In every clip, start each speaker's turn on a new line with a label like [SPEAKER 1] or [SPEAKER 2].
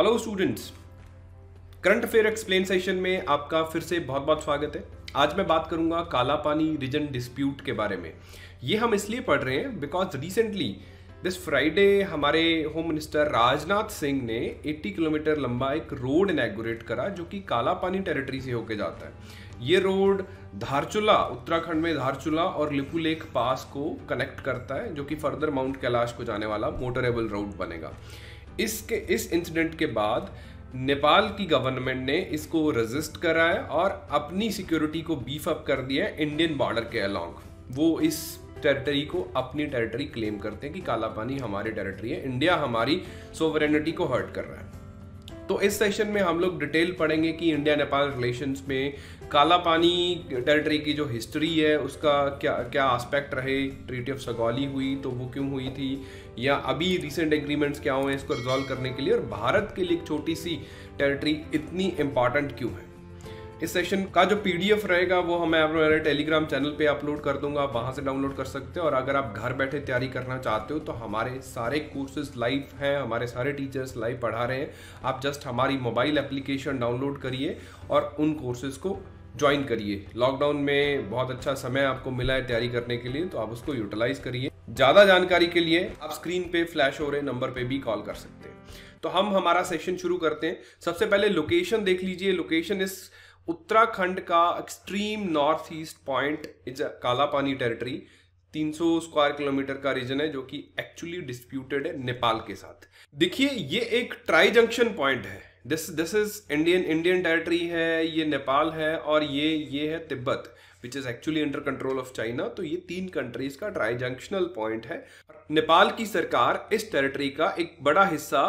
[SPEAKER 1] hello students current affair explain session में आपका फिर से बहुत बहुत स्वागत है आज मैं बात करूंगा काला पानी रीजन डिस्प्यूट के बारे में ये हम इसलिए पढ़ रहे हैं बिकॉज रिसेंटली दिस फ्राइडे हमारे होम मिनिस्टर राजनाथ सिंह ने 80 किलोमीटर लंबा एक रोड इनैगोरेट करा जो कि काला पानी टेरिटरी से होके जाता है ये रोड धारचूला उत्तराखंड में धारचूला और लिपू लेक पास को कनेक्ट करता है जो कि फर्दर माउंट कैलाश को जाने वाला मोटरेबल रोड बनेगा इसके इस इंसिडेंट के बाद नेपाल की गवर्नमेंट ने इसको रजिस्ट कराया और अपनी सिक्योरिटी को बीफ अप कर दिया इंडियन बॉर्डर के अलॉन्ग वो इस टेरिटरी को अपनी टेरिटरी क्लेम करते हैं कि काला पानी हमारी टेरिटरी है इंडिया हमारी सोवरेनिटी को हर्ट कर रहा है तो इस सेशन में हम लोग डिटेल पढ़ेंगे कि इंडिया नेपाल रिलेशंस में काला पानी टेरिटरी की जो हिस्ट्री है उसका क्या क्या आस्पेक्ट रहे ट्रीटी ऑफ सगौली हुई तो वो क्यों हुई थी या अभी रिसेंट एग्रीमेंट्स क्या हुए हैं इसको रिजॉल्व करने के लिए और भारत के लिए एक छोटी सी टेरिटरी इतनी इम्पॉर्टेंट क्यों है इस सेशन का जो पी रहेगा वो हमें मेरे टेलीग्राम चैनल पे अपलोड कर दूंगा आप वहाँ से डाउनलोड कर सकते हो और अगर आप घर बैठे तैयारी करना चाहते हो तो हमारे सारे कोर्सेज लाइव हैं हमारे सारे टीचर्स लाइव पढ़ा रहे हैं आप जस्ट हमारी मोबाइल एप्लीकेशन डाउनलोड करिए और उन कोर्सेज को ज्वाइन करिए लॉकडाउन में बहुत अच्छा समय आपको मिला है तैयारी करने के लिए तो आप उसको यूटिलाइज करिए ज़्यादा जानकारी के लिए आप स्क्रीन पे फ्लैश हो रहे नंबर पे भी कॉल कर सकते हैं तो हम हमारा सेशन शुरू करते हैं सबसे पहले लोकेशन देख लीजिए लोकेशन इस उत्तराखंड का extreme north east point is Kala Pani territory 300 square kilometre का रीजन है जो कि एक्चुअली डिस्प्यूटेड है नेपाल के साथ देखिए ये एक ट्राई जंक्शन पॉइंट है this this is Indian Indian territory है ये नेपाल है और ये ये है Tibet which is actually under control of China तो ये तीन कंट्रीज का ट्राई जंक्शनल पॉइंट है नेपाल की सरकार इस टेरिटरी का एक बड़ा हिस्सा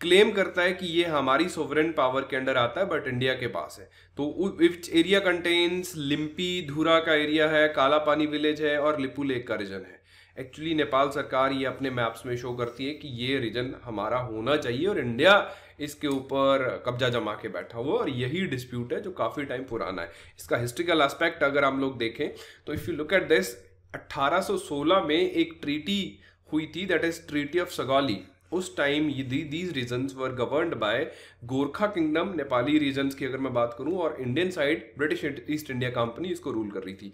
[SPEAKER 1] क्लेम करता है कि ये हमारी सोवरेन पावर के अंडर आता है बट इंडिया के पास है तो इफ एरिया कंटेन्स लिम्पी धूरा का एरिया है काला पानी विलेज है और लिपू लेक का रीजन है एक्चुअली नेपाल सरकार ये अपने मैप्स में शो करती है कि ये रीजन हमारा होना चाहिए और इंडिया इसके ऊपर कब्जा जमा के बैठा हुआ और यही डिस्प्यूट है जो काफ़ी टाइम पुराना है इसका हिस्ट्रिकल एस्पेक्ट अगर हम लोग देखें तो if you look at this 1816 में एक ट्रीटी हुई थी that is treaty of Sagauli उस time these regions were governed by Gorkha kingdom Nepali regions की अगर मैं बात करूँ और Indian side British East India Company इसको रूल कर रही थी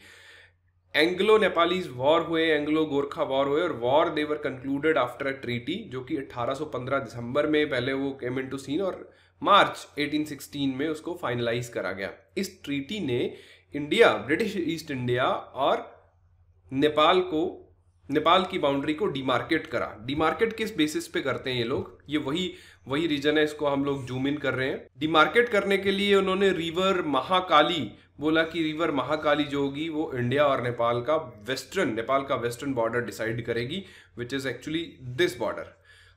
[SPEAKER 1] एंग्लो नेपालीज वॉर हुए एंग्लो गोरखा वॉर हुए और war they were concluded after a treaty जो कि 1815 दिसंबर में पहले वो केम इन टू सीन और मार्च 1816 में उसको फाइनलाइज करा गया इस ट्रीटी ने इंडिया ब्रिटिश ईस्ट इंडिया और नेपाल को नेपाल की बाउंड्री को डीमार्केट करा डिमार्केट किस बेसिस पे करते हैं ये लोग ये वही वही रीजन है इसको हम लोग जूम इन कर रहे हैं डिमार्केट करने के लिए उन्होंने रिवर महाकाली बोला कि रिवर महाकाली जो होगी वो इंडिया और नेपाल का वेस्टर्न नेपाल का वेस्टर्न बॉर्डर डिसाइड करेगी which is actually this border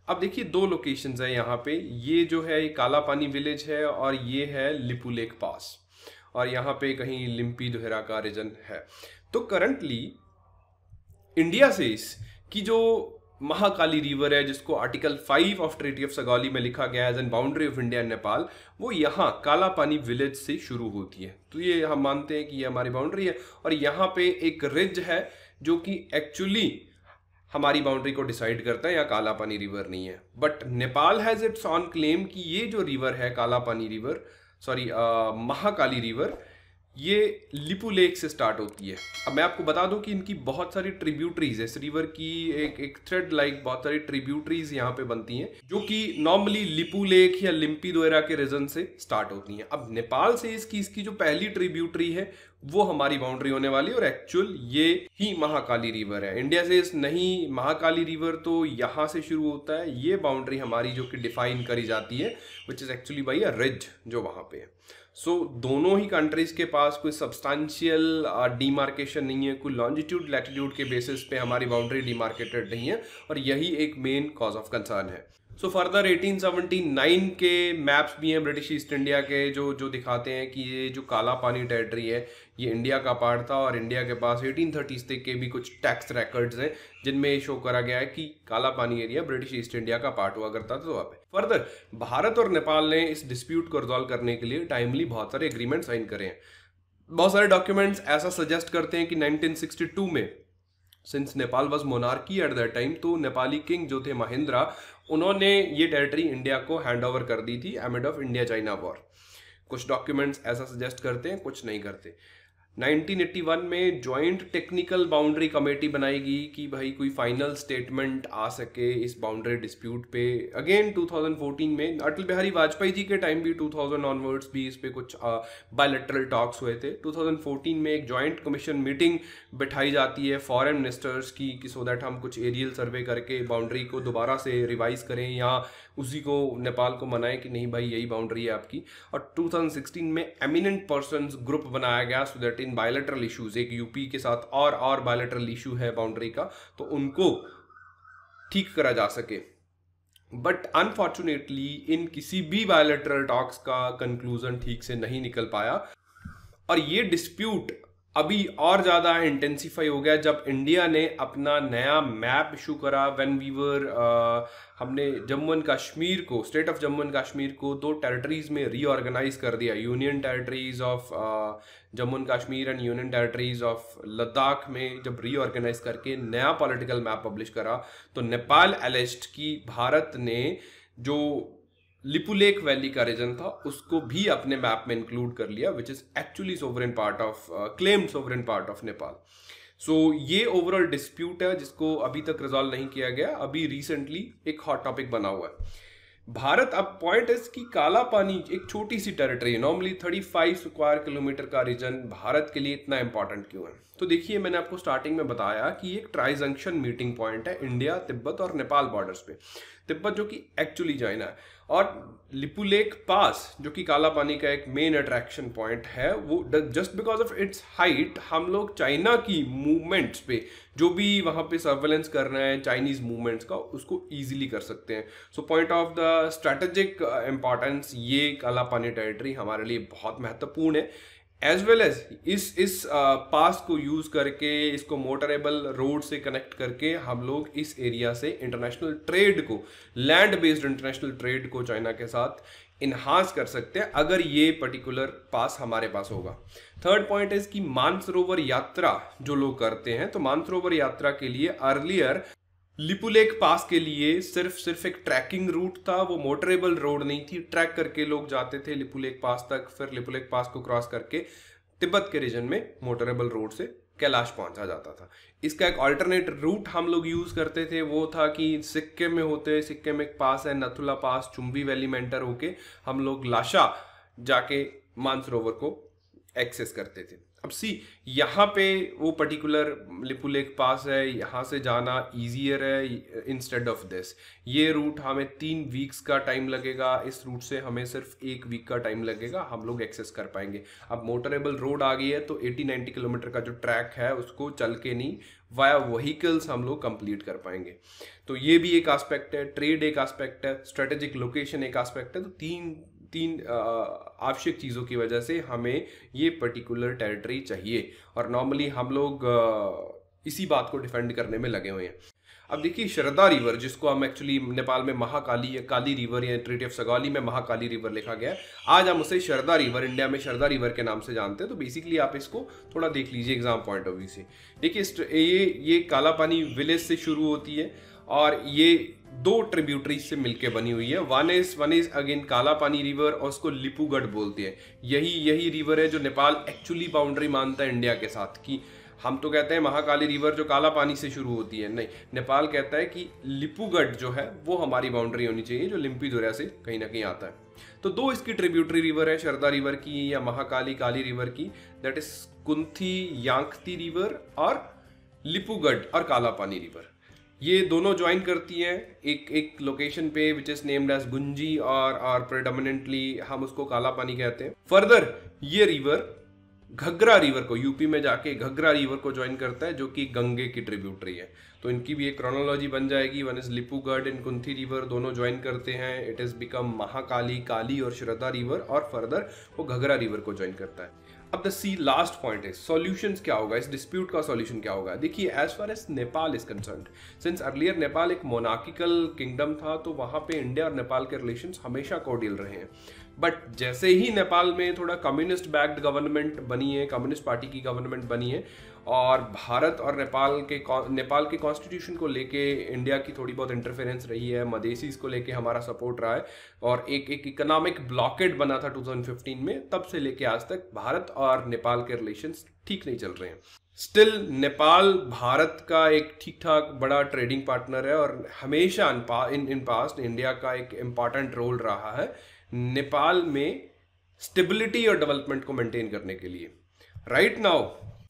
[SPEAKER 1] अब देखिए दो लोकेशन है यहाँ पे ये जो है ये काला पानी विलेज है और ये है लेक पास और यहाँ पे कहीं लिम्पी दोहरा का रीजन है तो करंटली इंडिया से कि जो महाकाली रिवर है जिसको article five of treaty of Sagauli में लिखा गया as an boundary of India and Nepal वो यहाँ काला पानी विलेज से शुरू होती है तो ये हम मानते हैं कि ये हमारी बाउंड्री है और यहाँ पे एक रिज है जो कि एक्चुअली हमारी बाउंड्री को डिसाइड करता है या काला पानी रिवर नहीं है but Nepal has its own claim कि ये जो रिवर है काला Pani river sorry Mahakali river ये लिपू लेक से स्टार्ट होती है अब मैं आपको बता दूं कि इनकी बहुत सारी ट्रिब्यूटरीज इस रिवर की एक एक थ्रेड लाइक बहुत सारी ट्रिब्यूटरीज यहाँ पे बनती हैं जो कि नॉर्मली लिपू लेक या लिम्पी दोरा के रीजन से स्टार्ट होती हैं अब नेपाल से इसकी इसकी जो पहली ट्रिब्यूटरी है वो हमारी बाउंड्री होने वाली और एक्चुअल ये ही महाकाली रिवर है इंडिया से इस नहीं महाकाली रिवर तो यहाँ से शुरू होता है ये बाउंड्री हमारी जो कि डिफाइन करी जाती है which is actually by a ridge जो वहाँ पे है सो so, दोनों ही कंट्रीज़ के पास कोई सब्सटानशियल डीमार्केशन नहीं है कोई लॉन्जिट्यूड लैटिट्यूड के बेसिस पे हमारी बाउंड्री डीमार्केटेड नहीं है और यही एक मेन कॉज ऑफ कंसर्न है सो फर्दर नाइन के मैप्स भी हैं ब्रिटिश ईस्ट इंडिया के जो जो दिखाते हैं कि ये जो काला पानी टेरिटरी है ये इंडिया का पार्ट था और इंडिया के पास थर्टीज तक के भी कुछ टैक्स रिकॉर्ड्स हैं जिनमें शो करा गया है कि Kala Pani area British East India का पार्ट हुआ करता था तो वहाँ पे फर्दर भारत और नेपाल ने इस डिस्प्यूट को रिजॉल्व करने के लिए टाइमली बहुत सारे एग्रीमेंट साइन करे हैं बहुत सारे डॉक्यूमेंट्स ऐसा सजेस्ट करते हैं कि 1962 में since Nepal was monarchy at that time तो नेपाली किंग जो थे महिंद्रा उन्होंने ये टेरिटरी इंडिया को हैंड ओवर कर दी थी amid of India China war कुछ डॉक्यूमेंट्स ऐसा सजेस्ट करते हैं कुछ नहीं करते 1981 में जॉइंट टेक्निकल बाउंड्री कमेटी बनाई गई कि भाई कोई फाइनल स्टेटमेंट आ सके इस बाउंड्री डिस्प्यूट पे अगेन 2014 में अटल बिहारी वाजपेयी जी के टाइम भी 2000 ऑनवर्ड्स भी इस पे कुछ बायलेटरल टॉक्स हुए थे 2014 में एक जॉइंट कमीशन मीटिंग बिठाई जाती है फॉरेन मिनिस्टर्स की कि सो दैट हम कुछ एरियल सर्वे करके बाउंड्री को दोबारा से रिवाइज करें या उसी को नेपाल को मनाए कि नहीं भाई यही बाउंड्री है आपकी और 2016 में एमिनेंट पर्सन ग्रुप बनाया गया so that in bilateral issues एक यूपी के साथ और और बायोलेटरल इशू है बाउंड्री का तो उनको ठीक करा जा सके बट अनफॉर्चुनेटली इन किसी भी बायोलेटरल टॉक्स का कंक्लूजन ठीक से नहीं निकल पाया और ये डिस्प्यूट अभी और ज़्यादा इंटेंसीफाई हो गया जब इंडिया ने अपना नया मैप इशू करा व्हेन वी वर हमने जम्मू एंड कश्मीर को state of Jammu and Kashmir को दो टेरिटरीज़ में रीऑर्गेनाइज कर दिया union territories of Jammu and Kashmir and union territories of Ladakh में जब रीऑर्गेनाइज करके नया पॉलिटिकल मैप पब्लिश करा तो नेपाल एलिस्ट की भारत ने जो लिपुलेक वैली का रीजन था उसको भी अपने मैप में इंक्लूड कर लिया which is actually sovereign part of claimed sovereign part of Nepal so ये ओवरऑल डिस्प्यूट है जिसको अभी तक रिजॉल्व नहीं किया गया अभी रिसेंटली एक हॉट टॉपिक बना हुआ है भारत अब पॉइंट है कि काला पानी एक छोटी सी territory normally thirty five square kilometre का रीजन भारत के लिए इतना इंपॉर्टेंट क्यों है तो देखिए मैंने आपको स्टार्टिंग में बताया कि एक ट्राई जंक्शन मीटिंग पॉइंट है इंडिया तिब्बत और नेपाल बॉर्डर्स पे तिब्बत जो कि एक्चुअली चाइना है और लिपुलेक पास जो कि काला पानी का एक मेन अट्रैक्शन पॉइंट है वो just because of its height हम लोग चाइना की मूवमेंट्स पे जो भी वहाँ पे सर्वेलेंस कर रहे हैं चाइनीज़ मूवमेंट्स का उसको ईजिली कर सकते हैं so point of the strategic importance ये काला पानी टेरिटरी हमारे लिए बहुत महत्वपूर्ण है एज वेल एज इस इस पास को यूज़ करके इसको मोटरेबल रोड से कनेक्ट करके हम लोग इस एरिया से इंटरनेशनल ट्रेड को लैंड बेस्ड इंटरनेशनल ट्रेड को चाइना के साथ इन्हांस कर सकते हैं अगर ये पर्टिकुलर पास हमारे पास होगा थर्ड पॉइंट इज कि मानसरोवर यात्रा जो लोग करते हैं तो मानसरोवर यात्रा के लिए अर्लियर लिपुलेक पास के लिए सिर्फ सिर्फ एक ट्रैकिंग रूट था वो मोटरेबल रोड नहीं थी ट्रैक करके लोग जाते थे लिपुलेक पास तक फिर लिपुलेक पास को क्रॉस करके तिब्बत के रीजन में मोटरेबल रोड से कैलाश पहुंचा जाता था इसका एक ऑल्टरनेट रूट हम लोग यूज़ करते थे वो था कि सिक्के में होते सिक्के में एक पास है नथुला पास चुम्बी वैली में एंटर होके हम लोग लाशा जाके मानसरोवर को एक्सेस करते थे अब सी यहाँ पे वो पर्टिकुलर लिपू लेक पास है यहाँ से जाना इजियर है इंस्टेड ऑफ दिस ये रूट हमें तीन वीक्स का टाइम लगेगा इस रूट से हमें सिर्फ एक वीक का टाइम लगेगा हम लोग एक्सेस कर पाएंगे अब मोटरेबल रोड आ गई है तो 80-90 किलोमीटर का जो ट्रैक है उसको चल के नहीं वाया वहीकल्स हम लोग कंप्लीट कर पाएंगे तो ये भी एक आस्पेक्ट है ट्रेड एक आस्पेक्ट है स्ट्रेटेजिक लोकेशन एक आस्पेक्ट है तो तीन तीन आवश्यक चीज़ों की वजह से हमें ये पर्टिकुलर टेरिटरी चाहिए और नॉर्मली हम लोग इसी बात को डिफेंड करने में लगे हुए हैं अब देखिए श्रद्धा रिवर जिसको हम एक्चुअली नेपाल में महाकाली या काली रिवर या ट्रिटी ऑफ सगौली में महाकाली रिवर लिखा गया है आज हम उसे श्रद्धा रिवर इंडिया में शरदा रिवर के नाम से जानते हैं तो बेसिकली आप इसको थोड़ा देख लीजिए एग्जाम पॉइंट ऑफ व्यू से देखिए ये ये काला पानी विलेज से शुरू होती है और ये दो ट्रिब्यूटरीज से मिलकर बनी हुई है one is one is again Kala Pani river और उसको लिपूगढ़ बोलते हैं यही यही रिवर है जो नेपाल एक्चुअली बाउंड्री मानता है इंडिया के साथ कि हम तो कहते हैं महाकाली रिवर जो काला पानी से शुरू होती है नहीं नेपाल कहता है कि लिपूगढ़ जो है वो हमारी बाउंड्री होनी चाहिए जो लिम्पी दौरा से कहीं ना कहीं आता है तो दो इसकी ट्रिब्यूटरी रिवर है शरदा रिवर की या महाकाली काली रिवर की that is Kuthi Yankti river और लिपूगढ़ और काला पानी रिवर ये दोनों ज्वाइन करती हैं एक एक लोकेशन पे which is named as Gunji और और प्रेडमिनेंटली हम उसको काला पानी कहते हैं फर्दर ये रिवर घग्रा रिवर को यूपी में जाके घग्रा रिवर को ज्वाइन करता है जो कि गंगे की ट्रिब्यूटरी है तो इनकी भी एक क्रोनोलॉजी बन जाएगी one is Lipugad and Kuthi river दोनों ज्वाइन करते हैं it is become Mahakali Kali और श्रद्धा रिवर और फर्दर वो घग्रा रिवर को ज्वाइन करता है अब the see last point is solution क्या होगा इस डिस्प्यूट का सॉल्यूशन क्या होगा देखिए as far as Nepal is concern since earlier Nepal एक मोनाकिकल किंगडम था तो वहाँ पे इंडिया और नेपाल के रिलेशन हमेशा कॉर्डियल रहे हैं बट जैसे ही नेपाल में थोड़ा कम्युनिस्ट बैक्ड गवर्नमेंट बनी है कम्युनिस्ट पार्टी की गवर्नमेंट बनी है और भारत और नेपाल के नेपाल के कॉन्स्टिट्यूशन को लेके इंडिया की थोड़ी बहुत इंटरफेरेंस रही है मदेसीज को लेके हमारा सपोर्ट रहा है और एक एक इकोनॉमिक ब्लॉकेट बना था 2015 में तब से लेके आज तक भारत और नेपाल के रिलेशन ठीक नहीं चल रहे हैं स्टिल नेपाल भारत का एक ठीक ठाक बड़ा ट्रेडिंग पार्टनर है और हमेशा इन इन पास्ट इंडिया का एक इम्पॉर्टेंट रोल रहा है नेपाल में स्टेबिलिटी और डेवलपमेंट को मेंटेन करने के लिए right now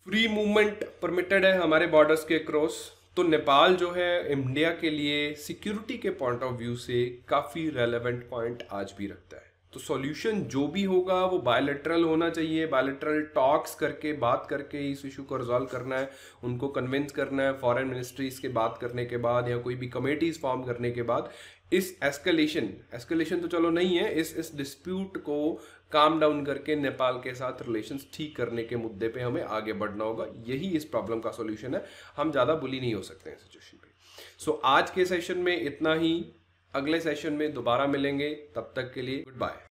[SPEAKER 1] free movement permitted है हमारे बॉर्डर्स के क्रॉस तो नेपाल जो है इंडिया के लिए सिक्योरिटी के पॉइंट ऑफ व्यू से काफ़ी रेलेवेंट पॉइंट आज भी रखता है तो सॉल्यूशन जो भी होगा वो बायोलेट्रल होना चाहिए बायोलेट्रल टॉक्स करके बात करके इस इशू को रिजॉल्व करना है उनको कन्विंस करना है फॉरेन मिनिस्ट्रीज के बात करने के बाद या कोई भी कमेटीज फॉर्म करने के बाद इस एस्केलेशन एस्केलेशन तो चलो नहीं है इस इस डिस्प्यूट को काम डाउन करके नेपाल के साथ रिलेशंस ठीक करने के मुद्दे पे हमें आगे बढ़ना होगा यही इस प्रॉब्लम का सॉल्यूशन है हम ज़्यादा बुली नहीं हो सकते हैं सिचुएशन पे सो आज के सेशन में इतना ही अगले सेशन में दोबारा मिलेंगे तब तक के लिए गुड बाय